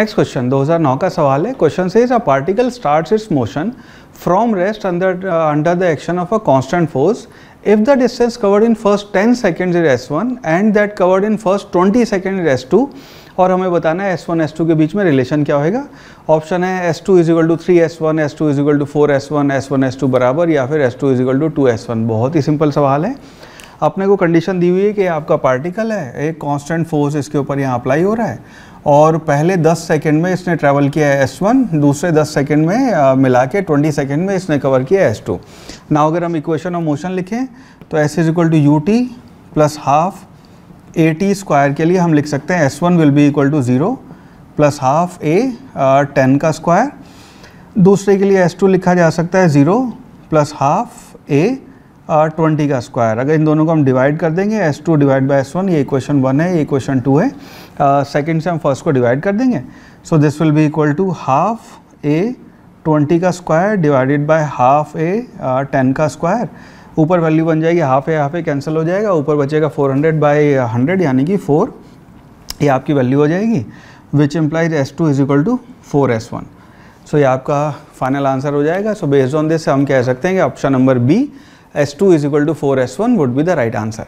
Next question 2009 का सवाल है क्वेश्चन से is a particle starts its motion from rest under under the action of a constant force if the distance covered in first 10 second is S one and that covered in first 20 second is S two और हमें बताना है S one S to के बीच में relation क्या होगा option है S two is equal to three S one S two is equal to four S one S one S two बराबर या फिर S two is equal to two S one बहुत ही सिंपल सवाल है अपने को कंडीशन दी हुई है कि आपका पार्टिकल है एक कांस्टेंट फोर्स इसके ऊपर यहाँ अप्लाई हो रहा है और पहले 10 सेकंड में इसने ट्रैवल किया है S1 दूसरे 10 सेकंड में आ, मिला के ट्वेंटी सेकेंड में इसने कवर किया है टू ना अगर हम इक्वेशन ऑफ मोशन लिखें तो S is equal to U T plus half A T square के लिए हम लिख सकते हैं S1 will be equal to zero plus half A ten का स्क्वायर दूसरे के लिए S2 लिखा जा सकता है ज़ीरो प्लस हाफ ए और ट्वेंटी का स्क्वायर अगर इन दोनों को हम डिवाइड कर देंगे S two divide by S one ये इक्वेशन वन है ये इक्वेशन टू है सेकेंड से हम फर्स्ट को डिवाइड कर देंगे so this will be equal to half A twenty का square divided by half A ten का स्क्वायर ऊपर वैल्यू बन जाएगी half A half A cancel हो जाएगा ऊपर बचेगा फोर हंड्रेड बाई हंड्रेड यानी कि फोर ये आपकी वैल्यू हो जाएगी which implies S two is equal to four S one so ये आपका फाइनल आंसर हो जाएगा सो बेस्ड ऑन दिस हम कह सकते हैं कि option number B S2 is equal to 4S1 would be the right answer.